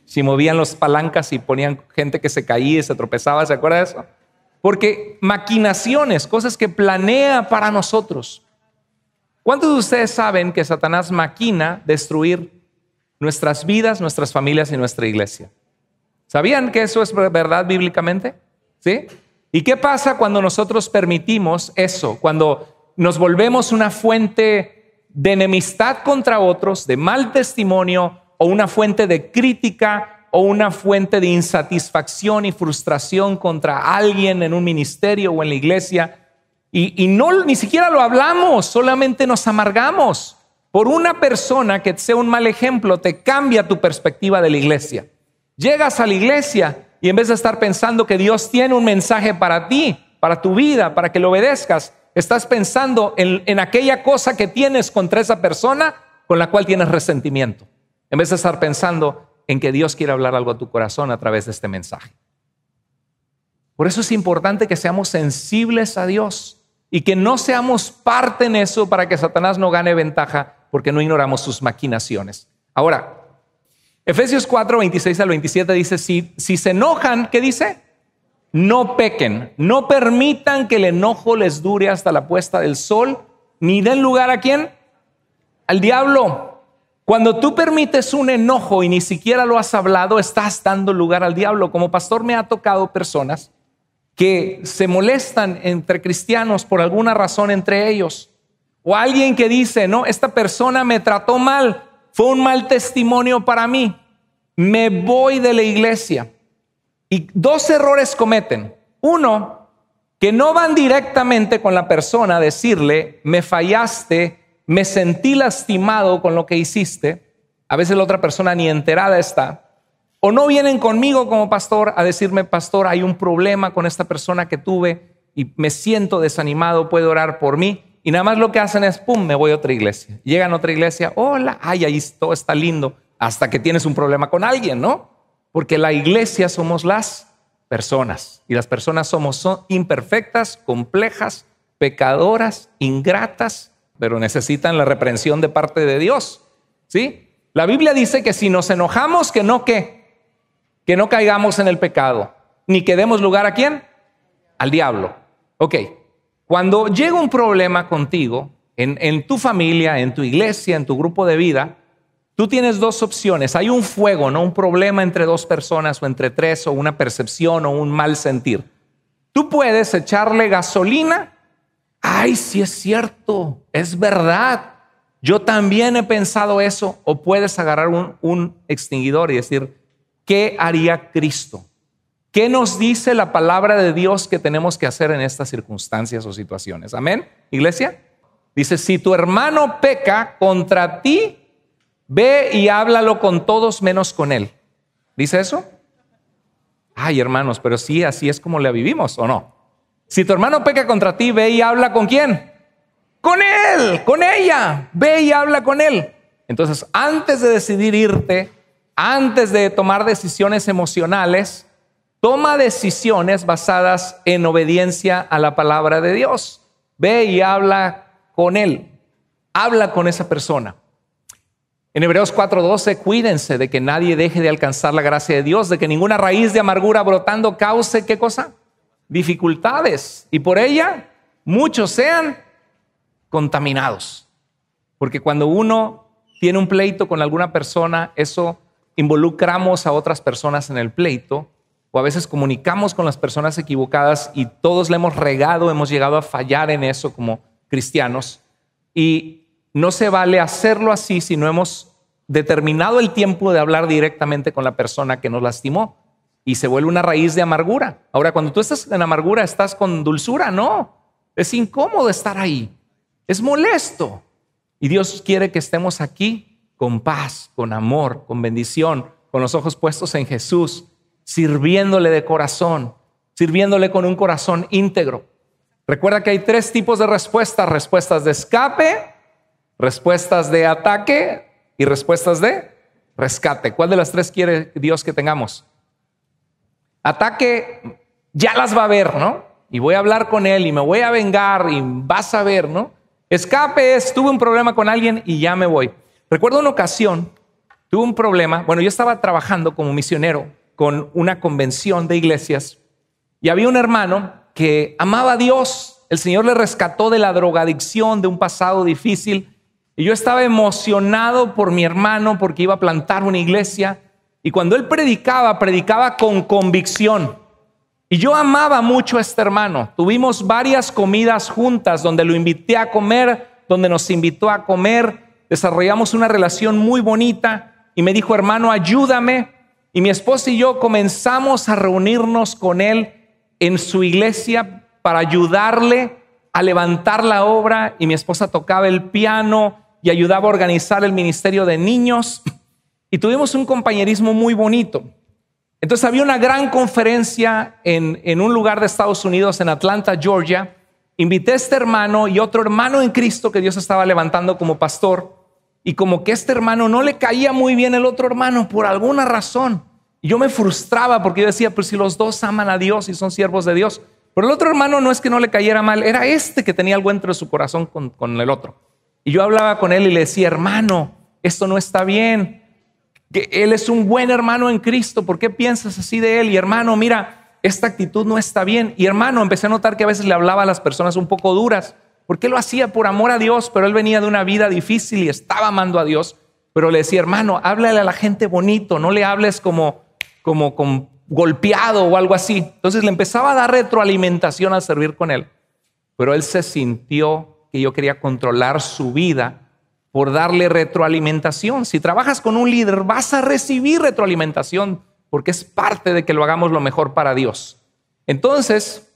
si movían las palancas y ponían gente que se caía y se tropezaba, ¿se acuerda de eso? Porque maquinaciones, cosas que planea para nosotros. ¿Cuántos de ustedes saben que Satanás maquina destruir nuestras vidas, nuestras familias y nuestra iglesia? ¿Sabían que eso es verdad bíblicamente? ¿Sí? ¿Y qué pasa cuando nosotros permitimos eso? Cuando nos volvemos una fuente de enemistad contra otros, de mal testimonio, o una fuente de crítica, o una fuente de insatisfacción y frustración contra alguien en un ministerio o en la iglesia, y, ni siquiera lo hablamos, solamente nos amargamos. Por una persona que sea un mal ejemplo, te cambia tu perspectiva de la iglesia. Llegas a la iglesia y en vez de estar pensando que Dios tiene un mensaje para ti, para tu vida, para que lo obedezcas, estás pensando en aquella cosa que tienes contra esa persona con la cual tienes resentimiento. En vez de estar pensando en que Dios quiere hablar algo a tu corazón a través de este mensaje. Por eso es importante que seamos sensibles a Dios y que no seamos parte en eso para que Satanás no gane ventaja porque no ignoramos sus maquinaciones. Ahora, Efesios 4, 26 al 27 dice, si, si se enojan, ¿qué dice? No pequen, no permitan que el enojo les dure hasta la puesta del sol, ni den lugar a quién? Al diablo. Cuando tú permites un enojo y ni siquiera lo has hablado, estás dando lugar al diablo. Como pastor me ha tocado personas que se molestan entre cristianos por alguna razón entre ellos. O alguien que dice, no, esta persona me trató mal, fue un mal testimonio para mí, me voy de la iglesia. Y dos errores cometen. Uno, que no van directamente con la persona a decirle, me fallaste, me sentí lastimado con lo que hiciste. A veces la otra persona ni enterada está. O no vienen conmigo como pastor a decirme, pastor, hay un problema con esta persona que tuve y me siento desanimado, puede orar por mí. Y nada más lo que hacen es, pum, me voy a otra iglesia. Llegan a otra iglesia, hola, ay, ahí todo está lindo, hasta que tienes un problema con alguien, ¿no? Porque la iglesia somos las personas y las personas somos imperfectas, complejas, pecadoras, ingratas, pero necesitan la reprensión de parte de Dios, ¿sí? La Biblia dice que si nos enojamos, que no, que no caigamos en el pecado, ni que demos lugar a quién? Al diablo. Ok, cuando llega un problema contigo, en, tu familia, en tu iglesia, en tu grupo de vida, tú tienes dos opciones. Hay un fuego, ¿no? Un problema entre dos personas o entre tres o una percepción o un mal sentir. Tú puedes echarle gasolina. Ay, sí es cierto, es verdad. Yo también he pensado eso. O puedes agarrar un, un extinguidor y decir, ¿qué haría Cristo? ¿Qué nos dice la palabra de Dios que tenemos que hacer en estas circunstancias o situaciones? Amén, iglesia. Dice, si tu hermano peca contra ti, ve y háblalo con todos menos con él. ¿Dice eso? Ay, hermanos, pero sí, así es como la vivimos, ¿o no? Si tu hermano peca contra ti, ve y habla con quién? Con él, con ella. Ve y habla con él. Entonces, antes de decidir irte, antes de tomar decisiones emocionales, toma decisiones basadas en obediencia a la palabra de Dios. Ve y habla con él, habla con esa persona. En Hebreos 4:12, cuídense de que nadie deje de alcanzar la gracia de Dios, de que ninguna raíz de amargura brotando cause, ¿qué cosa? Dificultades. Y por ella muchos sean contaminados. Porque cuando uno tiene un pleito con alguna persona, eso involucramos a otras personas en el pleito o a veces comunicamos con las personas equivocadas y todos le hemos regado, hemos llegado a fallar en eso como cristianos. Y no se vale hacerlo así si no hemos determinado el tiempo de hablar directamente con la persona que nos lastimó y se vuelve una raíz de amargura. Ahora, cuando tú estás en amargura, estás con dulzura, no. Es incómodo estar ahí. Es molesto. Y Dios quiere que estemos aquí con paz, con amor, con bendición, con los ojos puestos en Jesús, sirviéndole de corazón, sirviéndole con un corazón íntegro. Recuerda que hay tres tipos de respuestas, respuestas de escape, respuestas de ataque y respuestas de rescate. ¿Cuál de las tres quiere Dios que tengamos? Ataque ya las va a ver, ¿no? Y voy a hablar con él y me voy a vengar y vas a ver, ¿no? Escape es, tuve un problema con alguien y ya me voy. Recuerdo una ocasión, tuve un problema, bueno, yo estaba trabajando como misionero con una convención de iglesias y había un hermano que amaba a Dios, el Señor le rescató de la drogadicción, de un pasado difícil, y yo estaba emocionado por mi hermano porque iba a plantar una iglesia, y cuando él predicaba, predicaba con convicción. Y yo amaba mucho a este hermano. Tuvimos varias comidas juntas donde lo invité a comer, donde nos invitó a comer, Desarrollamos una relación muy bonita y me dijo, hermano, ayúdame. Y mi esposa y yo comenzamos a reunirnos con él en su iglesia para ayudarle a levantar la obra y mi esposa tocaba el piano y ayudaba a organizar el ministerio de niños y tuvimos un compañerismo muy bonito. Entonces había una gran conferencia en, en, un lugar de Estados Unidos, en Atlanta, Georgia. Invité a este hermano y otro hermano en Cristo que Dios estaba levantando como pastor. Y como que este hermano no le caía muy bien el otro hermano por alguna razón. Y yo me frustraba porque yo decía, pues si los dos aman a Dios y son siervos de Dios. Pero el otro hermano no es que no le cayera mal, era este que tenía algo entre su corazón con, con el otro. Y yo hablaba con él y le decía, hermano, esto no está bien. Que él es un buen hermano en Cristo, ¿por qué piensas así de él? Y hermano, mira, esta actitud no está bien. Y hermano, empecé a notar que a veces le hablaba a las personas un poco duras porque lo hacía por amor a Dios, pero él venía de una vida difícil y estaba amando a Dios. Pero le decía, hermano, háblale a la gente bonito, no le hables como, como, como golpeado o algo así. Entonces le empezaba a dar retroalimentación al servir con él. Pero él se sintió que yo quería controlar su vida por darle retroalimentación. Si trabajas con un líder, vas a recibir retroalimentación porque es parte de que lo hagamos lo mejor para Dios. Entonces,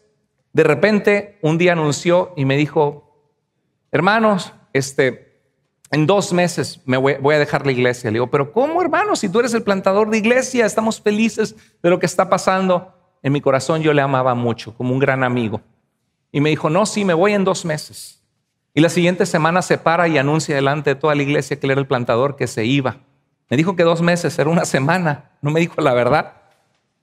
de repente un día anunció y me dijo, hermanos, este, en dos meses me voy, a dejar la iglesia. Le digo, pero ¿cómo hermano? Si tú eres el plantador de iglesia, estamos felices de lo que está pasando. En mi corazón yo le amaba mucho, como un gran amigo. Y me dijo, no, sí, me voy en dos meses. Y la siguiente semana se para y anuncia delante de toda la iglesia que él era el plantador que se iba. Me dijo que dos meses, era una semana, no me dijo la verdad.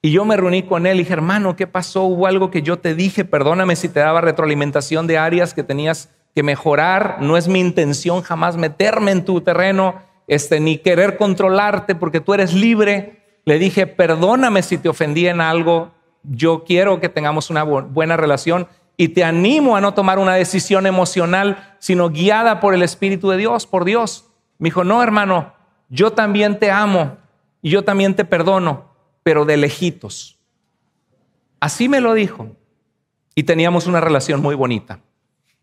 Y yo me reuní con él y dije, hermano, ¿qué pasó? Hubo algo que yo te dije, perdóname si te daba retroalimentación de áreas que tenías que mejorar. No es mi intención jamás meterme en tu terreno, este, ni querer controlarte porque tú eres libre. Le dije, perdóname si te ofendí en algo. Yo quiero que tengamos una buena relación y te animo a no tomar una decisión emocional, sino guiada por el Espíritu de Dios, por Dios. Me dijo, no, hermano, yo también te amo y yo también te perdono pero de lejitos. Así me lo dijo. Y teníamos una relación muy bonita.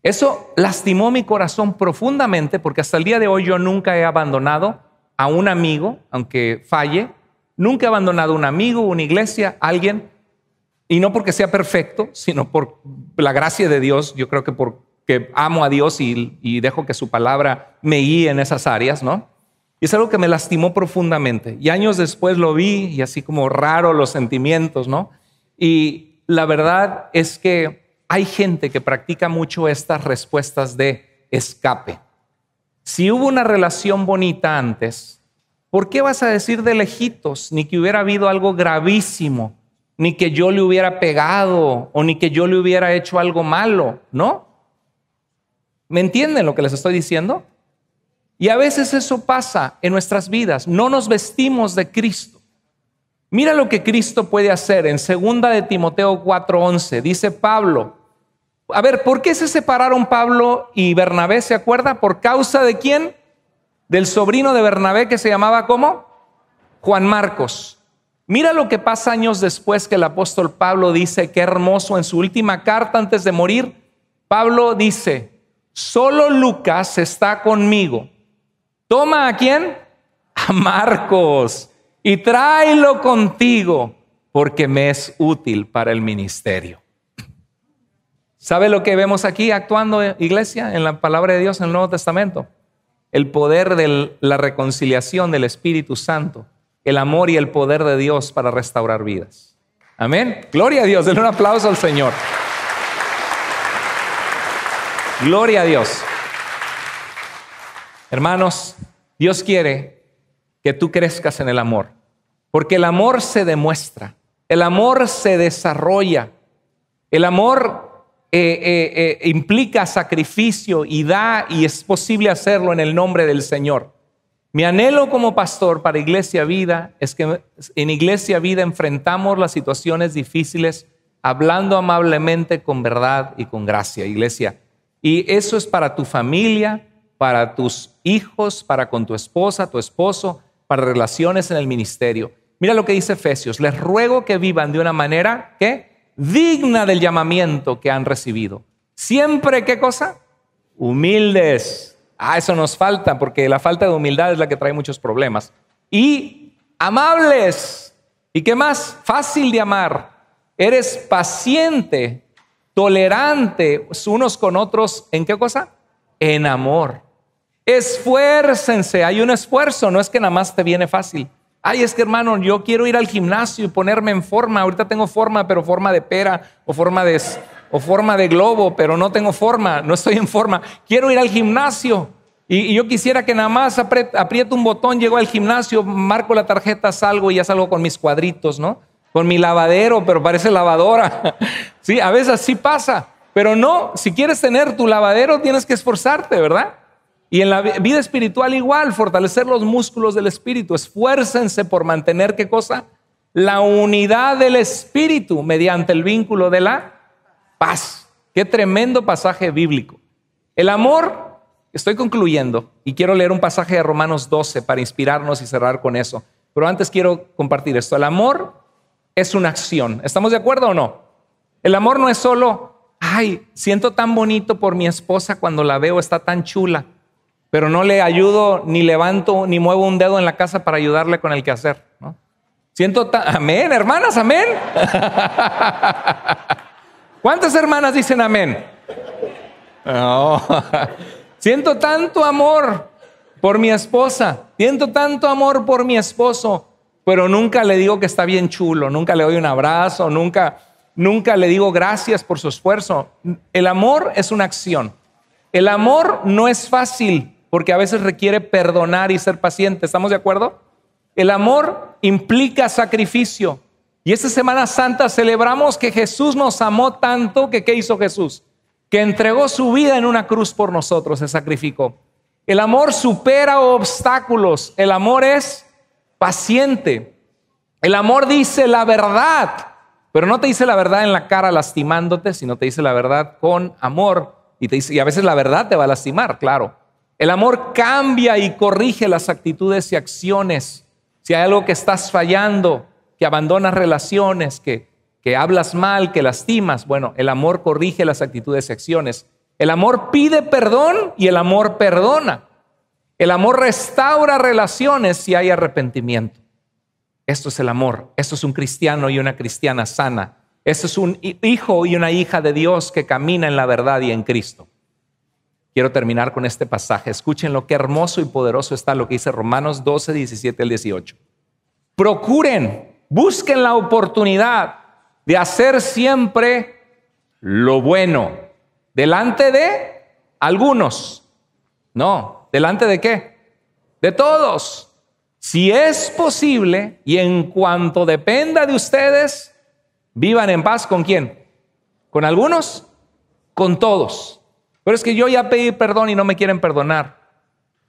Eso lastimó mi corazón profundamente porque hasta el día de hoy yo nunca he abandonado a un amigo, aunque falle, nunca he abandonado un amigo, una iglesia, alguien, y no porque sea perfecto, sino por la gracia de Dios, yo creo que porque amo a Dios y, y dejo que su palabra me guíe en esas áreas, ¿no? Y es algo que me lastimó profundamente. Y años después lo vi y así como raro los sentimientos, ¿no? Y la verdad es que hay gente que practica mucho estas respuestas de escape. Si hubo una relación bonita antes, ¿por qué vas a decir de lejitos, ni que hubiera habido algo gravísimo, ni que yo le hubiera pegado o ni que yo le hubiera hecho algo malo? ¿No? ¿Me entienden lo que les estoy diciendo? Y a veces eso pasa en nuestras vidas. No nos vestimos de Cristo. Mira lo que Cristo puede hacer en 2 de Timoteo 4:11. Dice Pablo, a ver, ¿por qué se separaron Pablo y Bernabé? ¿Se acuerda? ¿Por causa de quién? Del sobrino de Bernabé que se llamaba ¿cómo? Juan Marcos. Mira lo que pasa años después que el apóstol Pablo dice, qué hermoso, en su última carta antes de morir, Pablo dice, solo Lucas está conmigo Toma a quién? A Marcos y tráelo contigo porque me es útil para el ministerio. ¿Sabe lo que vemos aquí actuando, iglesia, en la palabra de Dios en el Nuevo Testamento? El poder de la reconciliación del Espíritu Santo, el amor y el poder de Dios para restaurar vidas. Amén. Gloria a Dios. Denle un aplauso al Señor. Gloria a Dios. Hermanos, Dios quiere que tú crezcas en el amor, porque el amor se demuestra, el amor se desarrolla, el amor eh, eh, eh, implica sacrificio y da y es posible hacerlo en el nombre del Señor. Mi anhelo como pastor para Iglesia Vida es que en Iglesia Vida enfrentamos las situaciones difíciles hablando amablemente con verdad y con gracia, Iglesia. Y eso es para tu familia, para tus hijos, para con tu esposa, tu esposo, para relaciones en el ministerio. Mira lo que dice Efesios, les ruego que vivan de una manera que digna del llamamiento que han recibido. Siempre, ¿qué cosa? Humildes. Ah, eso nos falta, porque la falta de humildad es la que trae muchos problemas. Y amables. ¿Y qué más? Fácil de amar. Eres paciente, tolerante unos con otros. ¿En qué cosa? En amor. Esfuércense, hay un esfuerzo, no es que nada más te viene fácil. Ay, es que hermano, yo quiero ir al gimnasio y ponerme en forma. Ahorita tengo forma, pero forma de pera o forma de, o forma de globo, pero no tengo forma, no estoy en forma. Quiero ir al gimnasio y, yo quisiera que nada más aprieto un botón, llego al gimnasio, marco la tarjeta, salgo y ya salgo con mis cuadritos, ¿no? Con mi lavadero, pero parece lavadora. <laughs> sí, a veces sí pasa. Pero no, si quieres tener tu lavadero, tienes que esforzarte, ¿verdad? Y en la vida espiritual igual, fortalecer los músculos del espíritu. Esfuércense por mantener qué cosa? La unidad del espíritu mediante el vínculo de la paz. Qué tremendo pasaje bíblico. El amor, estoy concluyendo y quiero leer un pasaje de Romanos 12 para inspirarnos y cerrar con eso. Pero antes quiero compartir esto. El amor es una acción. ¿Estamos de acuerdo o no? El amor no es solo, ay, siento tan bonito por mi esposa cuando la veo, está tan chula pero no le ayudo, ni levanto, ni muevo un dedo en la casa para ayudarle con el quehacer. ¿no? Siento, amén, hermanas, amén. <laughs> ¿Cuántas hermanas dicen amén? Oh. <laughs> Siento tanto amor por mi esposa, siento tanto amor por mi esposo, pero nunca le digo que está bien chulo, nunca le doy un abrazo, nunca, nunca le digo gracias por su esfuerzo. El amor es una acción. El amor no es fácil, porque a veces requiere perdonar y ser paciente. ¿Estamos de acuerdo? El amor implica sacrificio. Y esta Semana Santa celebramos que Jesús nos amó tanto que ¿qué hizo Jesús? Que entregó su vida en una cruz por nosotros, se sacrificó. El amor supera obstáculos, el amor es paciente. El amor dice la verdad, pero no te dice la verdad en la cara lastimándote, sino te dice la verdad con amor. Y, y a veces la verdad te va a lastimar, claro. El amor cambia y corrige las actitudes y acciones. Si hay algo que estás fallando, que abandonas relaciones, que, que hablas mal, que lastimas, bueno, el amor corrige las actitudes y acciones. El amor pide perdón y el amor perdona. El amor restaura relaciones si hay arrepentimiento. Esto es el amor. Esto es un cristiano y una cristiana sana. Esto es un hijo y una hija de Dios que camina en la verdad y en Cristo. Quiero terminar con este pasaje. Escuchen lo que hermoso y poderoso está lo que dice Romanos 12, 17 al 18. Procuren, busquen la oportunidad de hacer siempre lo bueno delante de algunos. No, delante de qué? De todos. Si es posible y en cuanto dependa de ustedes, vivan en paz con quién? ¿Con algunos? Con todos. Pero es que yo ya pedí perdón y no me quieren perdonar.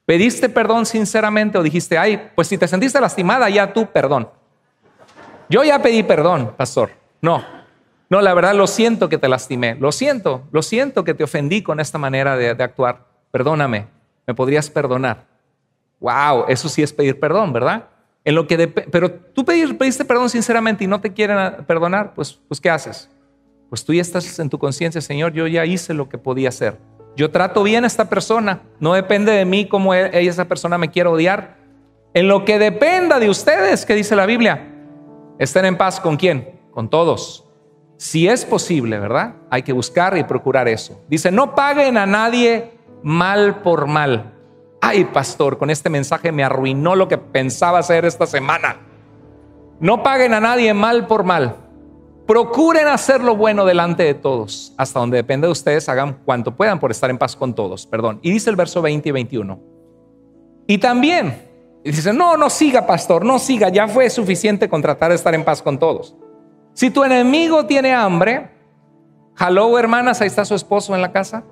¿Pediste perdón sinceramente o dijiste, ay, pues si te sentiste lastimada, ya tú perdón? Yo ya pedí perdón, pastor. No, no, la verdad lo siento que te lastimé. Lo siento, lo siento que te ofendí con esta manera de, actuar. Perdóname, me podrías perdonar. Wow, eso sí es pedir perdón, ¿verdad? En lo que pero tú pediste perdón sinceramente y no te quieren perdonar, pues, pues ¿qué haces? pues tú ya estás en tu conciencia, Señor, yo ya hice lo que podía hacer. Yo trato bien a esta persona, no depende de mí cómo e, esa persona me quiere odiar. En lo que dependa de ustedes, que dice la Biblia, estén en paz con quién? Con todos. Si es posible, ¿verdad? Hay que buscar y procurar eso. Dice, no paguen a nadie mal por mal. Ay, pastor, con este mensaje me arruinó lo que pensaba hacer esta semana. No paguen a nadie mal por mal. Procuren hacer lo bueno delante de todos. Hasta donde depende de ustedes, hagan cuanto puedan por estar en paz con todos. Perdón. Y dice el verso 20 y 21. Y también dice, no, no siga, pastor, no siga. Ya fue suficiente contratar tratar estar en paz con todos. Si tu enemigo tiene hambre, hello hermanas, ahí está su esposo en la casa.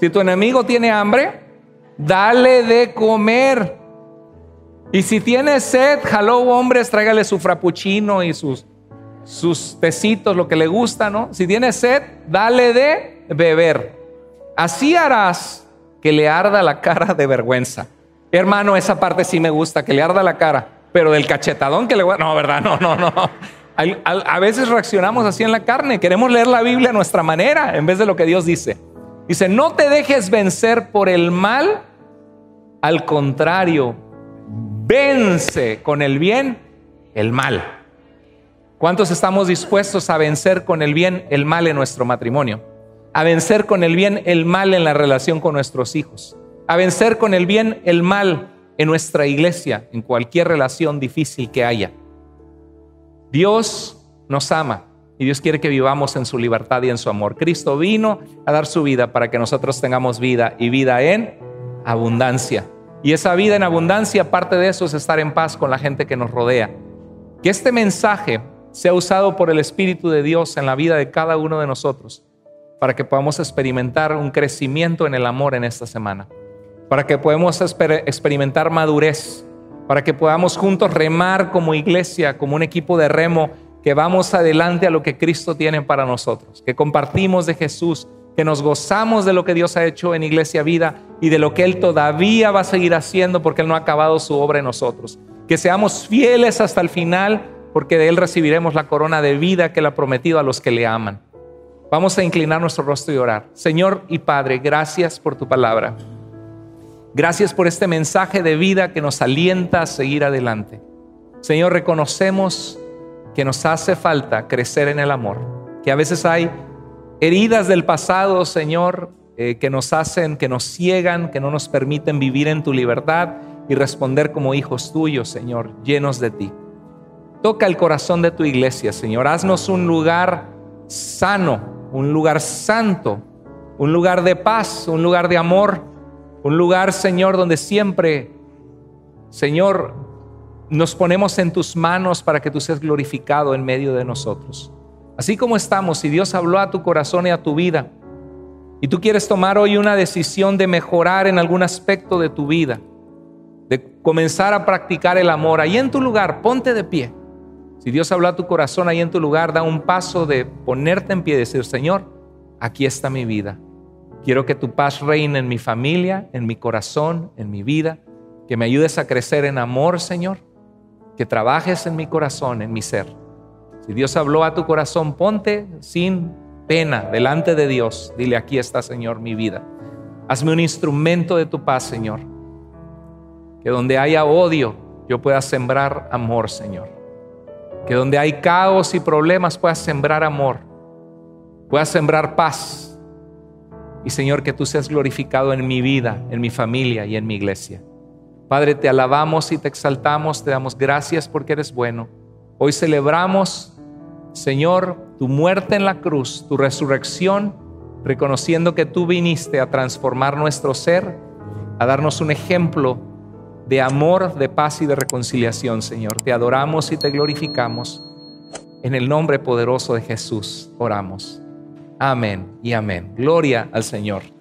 Si tu enemigo tiene hambre, dale de comer. Y si tiene sed, hello hombres, tráigale su frappuccino y sus sus tecitos, lo que le gusta, ¿no? Si tiene sed, dale de beber. Así harás que le arda la cara de vergüenza. Hermano, esa parte sí me gusta, que le arda la cara, pero del cachetadón que le No, ¿verdad? No, no, no. A, a veces reaccionamos así en la carne, queremos leer la Biblia a nuestra manera en vez de lo que Dios dice. Dice, no te dejes vencer por el mal, al contrario, vence con el bien el mal. ¿Cuántos estamos dispuestos a vencer con el bien el mal en nuestro matrimonio? A vencer con el bien el mal en la relación con nuestros hijos. A vencer con el bien el mal en nuestra iglesia, en cualquier relación difícil que haya. Dios nos ama y Dios quiere que vivamos en su libertad y en su amor. Cristo vino a dar su vida para que nosotros tengamos vida y vida en abundancia. Y esa vida en abundancia, parte de eso es estar en paz con la gente que nos rodea. Que este mensaje sea usado por el Espíritu de Dios en la vida de cada uno de nosotros, para que podamos experimentar un crecimiento en el amor en esta semana, para que podamos experimentar madurez, para que podamos juntos remar como iglesia, como un equipo de remo, que vamos adelante a lo que Cristo tiene para nosotros, que compartimos de Jesús, que nos gozamos de lo que Dios ha hecho en Iglesia Vida y de lo que Él todavía va a seguir haciendo porque Él no ha acabado su obra en nosotros. Que seamos fieles hasta el final porque de Él recibiremos la corona de vida que Él ha prometido a los que le aman. Vamos a inclinar nuestro rostro y orar. Señor y Padre, gracias por tu palabra. Gracias por este mensaje de vida que nos alienta a seguir adelante. Señor, reconocemos que nos hace falta crecer en el amor, que a veces hay heridas del pasado, Señor, eh, que nos hacen, que nos ciegan, que no nos permiten vivir en tu libertad y responder como hijos tuyos, Señor, llenos de ti. Toca el corazón de tu iglesia, Señor. Haznos un lugar sano, un lugar santo, un lugar de paz, un lugar de amor, un lugar, Señor, donde siempre, Señor, nos ponemos en tus manos para que tú seas glorificado en medio de nosotros. Así como estamos, si Dios habló a tu corazón y a tu vida, y tú quieres tomar hoy una decisión de mejorar en algún aspecto de tu vida, de comenzar a practicar el amor, ahí en tu lugar, ponte de pie. Si Dios habló a tu corazón ahí en tu lugar, da un paso de ponerte en pie y decir, Señor, aquí está mi vida. Quiero que tu paz reine en mi familia, en mi corazón, en mi vida. Que me ayudes a crecer en amor, Señor. Que trabajes en mi corazón, en mi ser. Si Dios habló a tu corazón, ponte sin pena delante de Dios. Dile, aquí está, Señor, mi vida. Hazme un instrumento de tu paz, Señor. Que donde haya odio, yo pueda sembrar amor, Señor. Que donde hay caos y problemas puedas sembrar amor, puedas sembrar paz. Y Señor, que tú seas glorificado en mi vida, en mi familia y en mi iglesia. Padre, te alabamos y te exaltamos, te damos gracias porque eres bueno. Hoy celebramos, Señor, tu muerte en la cruz, tu resurrección, reconociendo que tú viniste a transformar nuestro ser, a darnos un ejemplo de amor, de paz y de reconciliación, Señor. Te adoramos y te glorificamos. En el nombre poderoso de Jesús oramos. Amén y amén. Gloria al Señor.